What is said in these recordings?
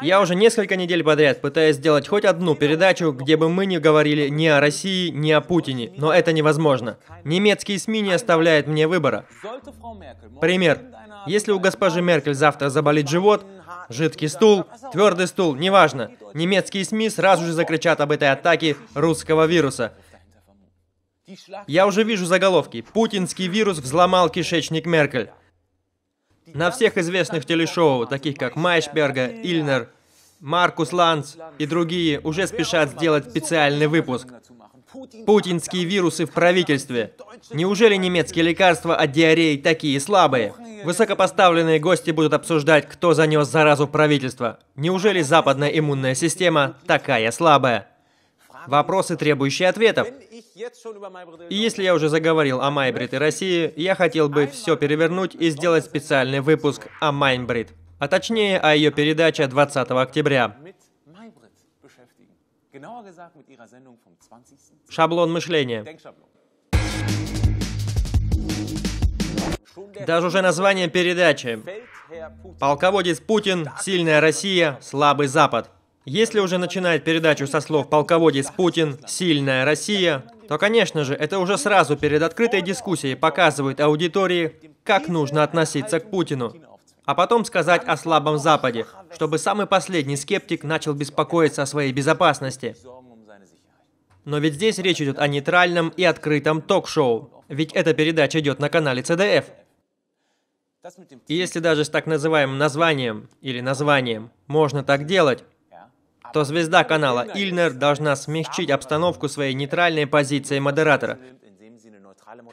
Я уже несколько недель подряд пытаюсь сделать хоть одну передачу, где бы мы не говорили ни о России, ни о Путине, но это невозможно. Немецкие СМИ не оставляют мне выбора. Пример. Если у госпожи Меркель завтра заболит живот, жидкий стул, твердый стул, неважно, немецкие СМИ сразу же закричат об этой атаке русского вируса. Я уже вижу заголовки. Путинский вирус взломал кишечник Меркель на всех известных телешоу, таких как Майшберга, Ильнер, Маркус Ланц и другие уже спешат сделать специальный выпуск. Путинские вирусы в правительстве. Неужели немецкие лекарства от диареи такие слабые? Высокопоставленные гости будут обсуждать, кто занес заразу в правительство. Неужели западная иммунная система такая слабая? Вопросы, требующие ответов. И если я уже заговорил о Майбрид и России, я хотел бы все перевернуть и сделать специальный выпуск о Майбрид, а точнее о ее передаче 20 октября. Шаблон мышления. Даже уже название передачи. Полководец Путин, сильная Россия, слабый Запад. Если уже начинает передачу со слов полководец Путин «Сильная Россия», то, конечно же, это уже сразу перед открытой дискуссией показывает аудитории, как нужно относиться к Путину. А потом сказать о слабом Западе, чтобы самый последний скептик начал беспокоиться о своей безопасности. Но ведь здесь речь идет о нейтральном и открытом ток-шоу. Ведь эта передача идет на канале ЦДФ. И если даже с так называемым названием или названием можно так делать, то звезда канала Ильнер должна смягчить обстановку своей нейтральной позиции модератора.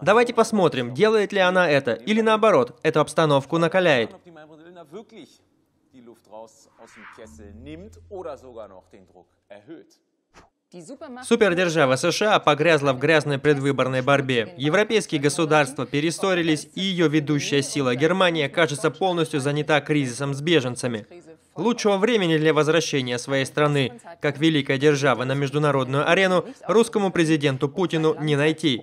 Давайте посмотрим, делает ли она это, или наоборот, эту обстановку накаляет. Супердержава США погрязла в грязной предвыборной борьбе. Европейские государства перессорились, и ее ведущая сила Германия, кажется, полностью занята кризисом с беженцами. Лучшего времени для возвращения своей страны, как великой державы на международную арену, русскому президенту Путину не найти.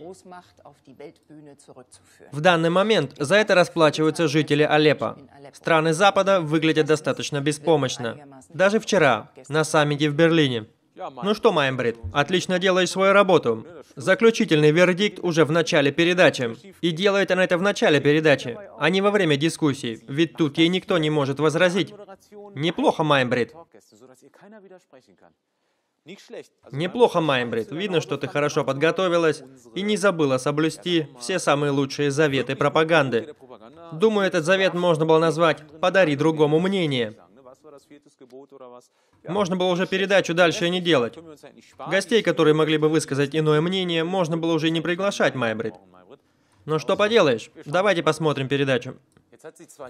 В данный момент за это расплачиваются жители Алеппо. Страны Запада выглядят достаточно беспомощно. Даже вчера, на саммите в Берлине, ну что, Майнбрид, отлично делаешь свою работу. Заключительный вердикт уже в начале передачи. И делает она это в начале передачи, а не во время дискуссии, ведь тут ей никто не может возразить. Неплохо, Майнбрид. Неплохо, Майнбрид. Видно, что ты хорошо подготовилась и не забыла соблюсти все самые лучшие заветы пропаганды. Думаю, этот завет можно было назвать «подари другому мнение». Можно было уже передачу дальше не делать. Гостей, которые могли бы высказать иное мнение, можно было уже не приглашать Майбрид. Но ну что поделаешь, давайте посмотрим передачу.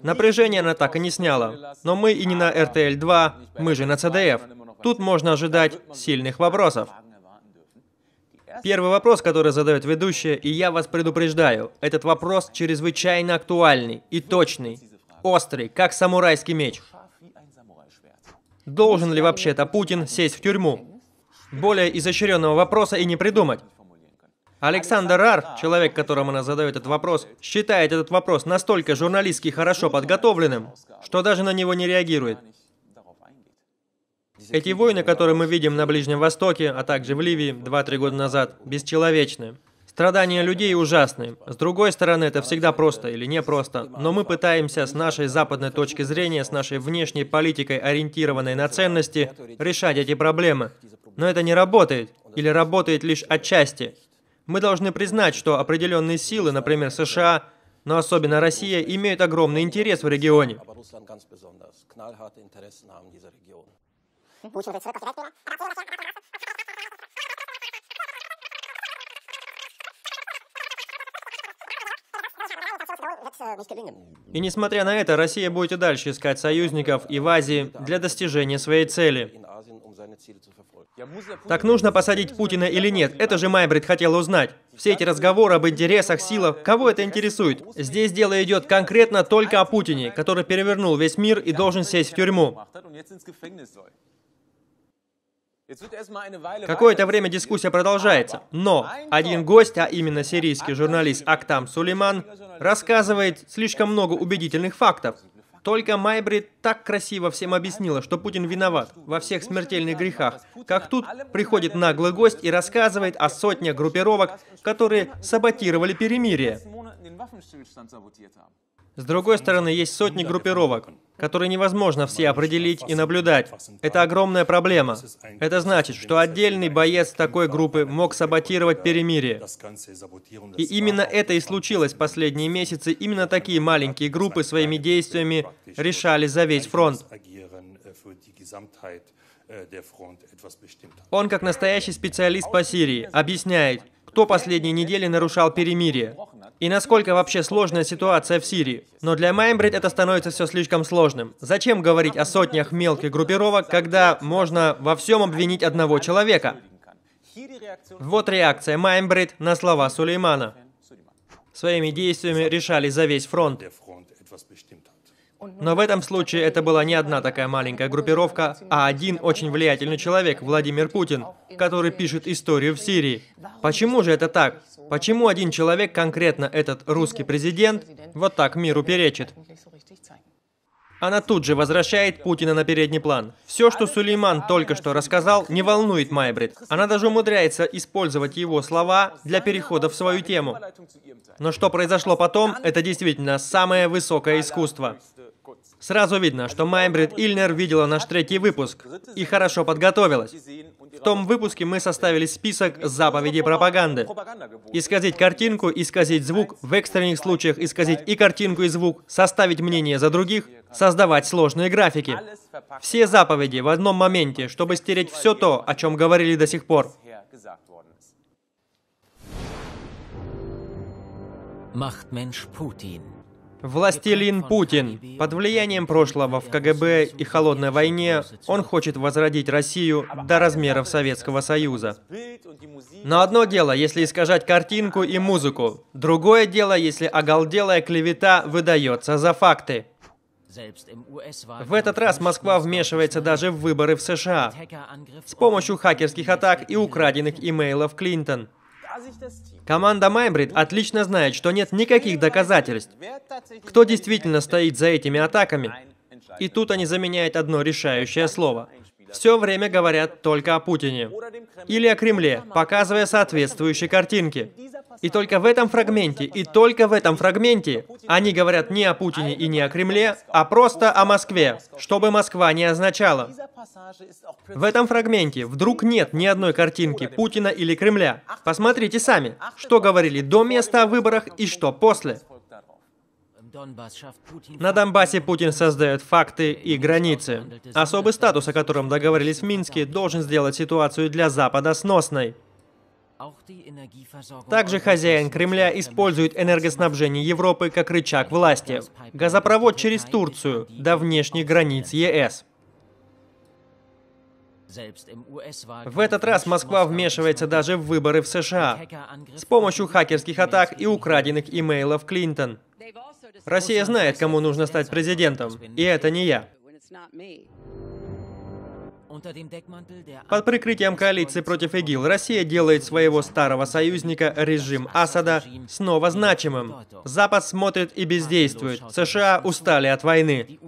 Напряжение она так и не сняла. Но мы и не на RTL 2, мы же на CDF. Тут можно ожидать сильных вопросов. Первый вопрос, который задает ведущая, и я вас предупреждаю, этот вопрос чрезвычайно актуальный и точный, острый, как самурайский меч. Должен ли вообще-то Путин сесть в тюрьму? Более изощренного вопроса и не придумать. Александр Рар, человек, которому она задает этот вопрос, считает этот вопрос настолько журналистски хорошо подготовленным, что даже на него не реагирует. Эти войны, которые мы видим на Ближнем Востоке, а также в Ливии 2-3 года назад, бесчеловечны. Страдания людей ужасны. С другой стороны, это всегда просто или непросто. Но мы пытаемся с нашей западной точки зрения, с нашей внешней политикой, ориентированной на ценности, решать эти проблемы. Но это не работает. Или работает лишь отчасти. Мы должны признать, что определенные силы, например, США, но особенно Россия, имеют огромный интерес в регионе. И несмотря на это, Россия будет и дальше искать союзников и в Азии для достижения своей цели. Так нужно посадить Путина или нет? Это же Майбрид хотела узнать. Все эти разговоры об интересах, силах, кого это интересует? Здесь дело идет конкретно только о Путине, который перевернул весь мир и должен сесть в тюрьму. Какое-то время дискуссия продолжается, но один гость, а именно сирийский журналист Актам Сулейман, рассказывает слишком много убедительных фактов. Только Майбрид так красиво всем объяснила, что Путин виноват во всех смертельных грехах, как тут приходит наглый гость и рассказывает о сотнях группировок, которые саботировали перемирие. С другой стороны, есть сотни группировок, которые невозможно все определить и наблюдать. Это огромная проблема. Это значит, что отдельный боец такой группы мог саботировать перемирие. И именно это и случилось последние месяцы. Именно такие маленькие группы своими действиями решали за весь фронт. Он, как настоящий специалист по Сирии, объясняет, кто последние недели нарушал перемирие и насколько вообще сложная ситуация в Сирии. Но для Маймбрид это становится все слишком сложным. Зачем говорить о сотнях мелких группировок, когда можно во всем обвинить одного человека? Вот реакция Маймбрид на слова Сулеймана. Своими действиями решали за весь фронт. Но в этом случае это была не одна такая маленькая группировка, а один очень влиятельный человек, Владимир Путин, который пишет историю в Сирии. Почему же это так? Почему один человек, конкретно этот русский президент, вот так миру перечит? Она тут же возвращает Путина на передний план. Все, что Сулейман только что рассказал, не волнует Майбрид. Она даже умудряется использовать его слова для перехода в свою тему. Но что произошло потом, это действительно самое высокое искусство. Сразу видно, что Майбрид Ильнер видела наш третий выпуск и хорошо подготовилась. В том выпуске мы составили список заповедей пропаганды. Исказить картинку, исказить звук, в экстренных случаях исказить и картинку, и звук, составить мнение за других, создавать сложные графики. Все заповеди в одном моменте, чтобы стереть все то, о чем говорили до сих пор. Mensch Putin Властелин Путин. Под влиянием прошлого в КГБ и холодной войне он хочет возродить Россию до размеров Советского Союза. Но одно дело, если искажать картинку и музыку. Другое дело, если оголделая клевета выдается за факты. В этот раз Москва вмешивается даже в выборы в США с помощью хакерских атак и украденных имейлов Клинтон. Команда Майбрид отлично знает, что нет никаких доказательств, кто действительно стоит за этими атаками. И тут они заменяют одно решающее слово – все время говорят только о Путине или о Кремле, показывая соответствующие картинки. И только в этом фрагменте, и только в этом фрагменте они говорят не о Путине и не о Кремле, а просто о Москве, чтобы Москва не означала. В этом фрагменте вдруг нет ни одной картинки Путина или Кремля. Посмотрите сами, что говорили до места о выборах и что после. На Донбассе Путин создает факты и границы. Особый статус, о котором договорились в Минске, должен сделать ситуацию для Запада сносной. Также хозяин Кремля использует энергоснабжение Европы как рычаг власти. Газопровод через Турцию до внешних границ ЕС. В этот раз Москва вмешивается даже в выборы в США с помощью хакерских атак и украденных имейлов Клинтон. Россия знает, кому нужно стать президентом, и это не я. Под прикрытием коалиции против ИГИЛ Россия делает своего старого союзника, режим Асада, снова значимым. Запад смотрит и бездействует. США устали от войны.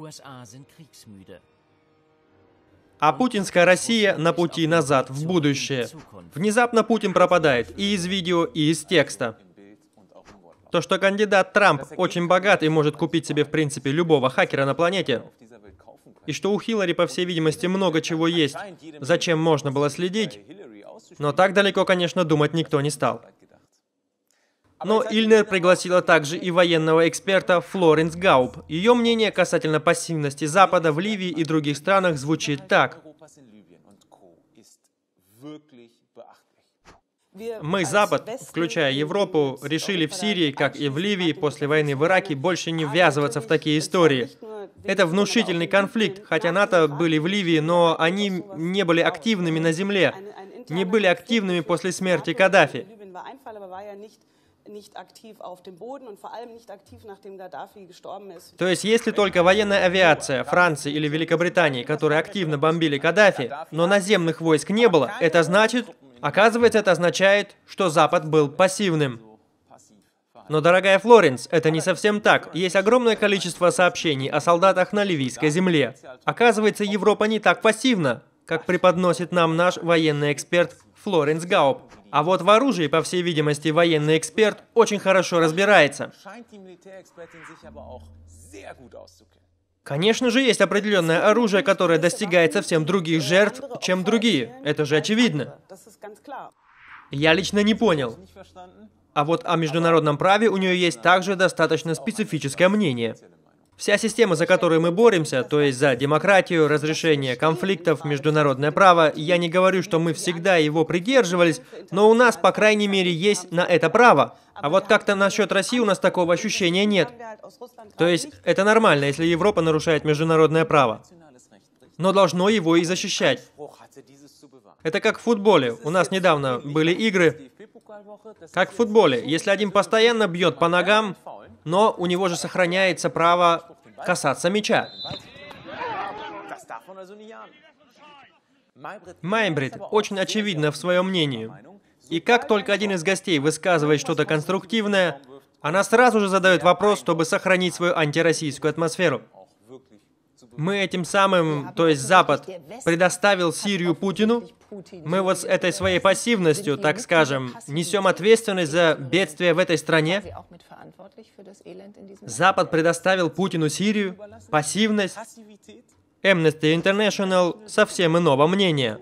А путинская Россия на пути назад в будущее. Внезапно Путин пропадает и из видео, и из текста. То, что кандидат Трамп очень богат и может купить себе в принципе любого хакера на планете, и что у Хиллари, по всей видимости, много чего есть, зачем можно было следить, но так далеко, конечно, думать никто не стал. Но Ильнер пригласила также и военного эксперта Флоренс Гауб. Ее мнение касательно пассивности Запада в Ливии и других странах звучит так. Мы, а, Запад, включая Европу, решили в Сирии, как и в Ливии после войны в Ираке, больше не ввязываться в такие истории. Это внушительный конфликт, хотя НАТО были в Ливии, но они не были активными на земле, не были активными после смерти Каддафи. То есть, если только военная авиация Франции или Великобритании, которые активно бомбили Каддафи, но наземных войск не было, это значит, Оказывается, это означает, что Запад был пассивным. Но, дорогая Флоренс, это не совсем так. Есть огромное количество сообщений о солдатах на Ливийской земле. Оказывается, Европа не так пассивна, как преподносит нам наш военный эксперт Флоренс Гауп. А вот в оружии, по всей видимости, военный эксперт очень хорошо разбирается. Конечно же, есть определенное оружие, которое достигает совсем других жертв, чем другие. Это же очевидно. Я лично не понял. А вот о международном праве у нее есть также достаточно специфическое мнение. Вся система, за которую мы боремся, то есть за демократию, разрешение конфликтов, международное право, я не говорю, что мы всегда его придерживались, но у нас, по крайней мере, есть на это право. А вот как-то насчет России у нас такого ощущения нет. То есть это нормально, если Европа нарушает международное право. Но должно его и защищать. Это как в футболе. У нас недавно были игры. Как в футболе. Если один постоянно бьет по ногам, но у него же сохраняется право касаться мяча. Майнбрид очень очевидно в своем мнении. И как только один из гостей высказывает что-то конструктивное, она сразу же задает вопрос, чтобы сохранить свою антироссийскую атмосферу. Мы этим самым, то есть Запад, предоставил Сирию Путину. Мы вот с этой своей пассивностью, так скажем, несем ответственность за бедствие в этой стране. Запад предоставил Путину Сирию, пассивность. Amnesty International совсем иного мнения.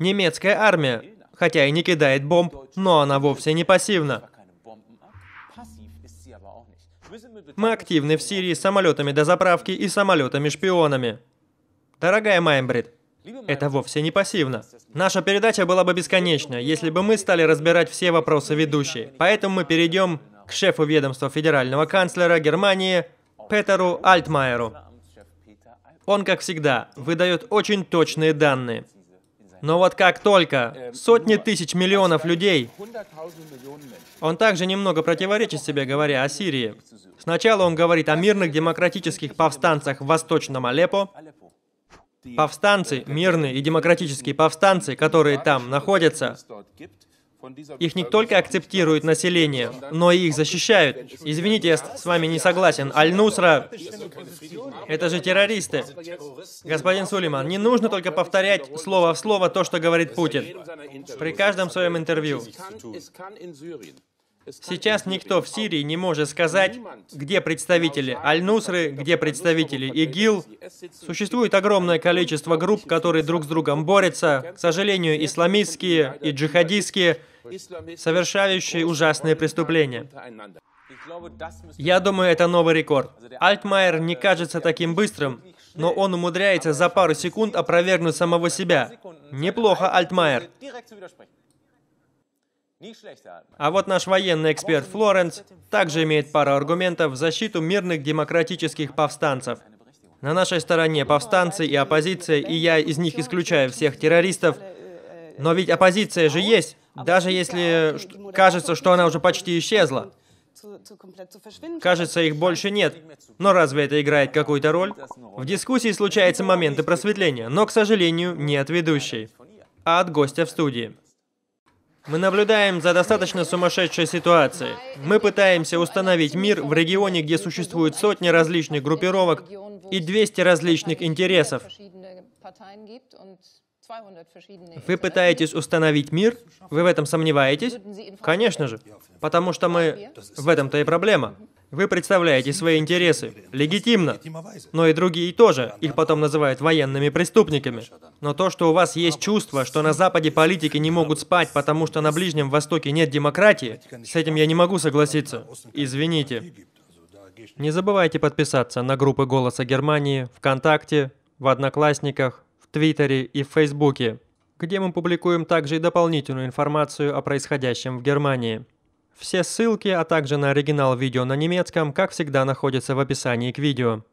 Немецкая армия, хотя и не кидает бомб, но она вовсе не пассивна. Мы активны в Сирии с самолетами до заправки и самолетами-шпионами. Дорогая Маймбрид, это вовсе не пассивно. Наша передача была бы бесконечна, если бы мы стали разбирать все вопросы ведущие. Поэтому мы перейдем к шефу ведомства федерального канцлера Германии Петеру Альтмайеру. Он, как всегда, выдает очень точные данные. Но вот как только э, ну, сотни а тысяч миллионов людей, он также немного противоречит себе, говоря о Сирии. Сначала он говорит о мирных демократических повстанцах в Восточном Алеппо, Повстанцы, мирные и демократические повстанцы, которые там находятся, их не только акцептирует население, но и их защищают. Извините, я с вами не согласен. Аль-Нусра, это же террористы. Господин Сулейман, не нужно только повторять слово в слово то, что говорит Путин при каждом своем интервью. Сейчас никто в Сирии не может сказать, где представители Аль-Нусры, где представители ИГИЛ. Существует огромное количество групп, которые друг с другом борются, к сожалению, исламистские и джихадистские, совершающие ужасные преступления. Я думаю, это новый рекорд. Альтмайер не кажется таким быстрым, но он умудряется за пару секунд опровергнуть самого себя. Неплохо, Альтмайер. А вот наш военный эксперт Флоренс также имеет пару аргументов в защиту мирных демократических повстанцев. На нашей стороне повстанцы и оппозиция, и я из них исключаю всех террористов. Но ведь оппозиция же есть, даже если кажется, что она уже почти исчезла. Кажется, их больше нет. Но разве это играет какую-то роль? В дискуссии случаются моменты просветления, но, к сожалению, не от ведущей, а от гостя в студии. Мы наблюдаем за достаточно сумасшедшей ситуацией. Мы пытаемся установить мир в регионе, где существуют сотни различных группировок и 200 различных интересов. Вы пытаетесь установить мир? Вы в этом сомневаетесь? Конечно же. Потому что мы... В этом-то и проблема. Вы представляете свои интересы. Легитимно. Но и другие тоже. Их потом называют военными преступниками. Но то, что у вас есть чувство, что на Западе политики не могут спать, потому что на Ближнем Востоке нет демократии, с этим я не могу согласиться. Извините. Не забывайте подписаться на группы «Голоса Германии» ВКонтакте, в Одноклассниках, в Твиттере и в Фейсбуке, где мы публикуем также и дополнительную информацию о происходящем в Германии. Все ссылки, а также на оригинал видео на немецком, как всегда, находятся в описании к видео.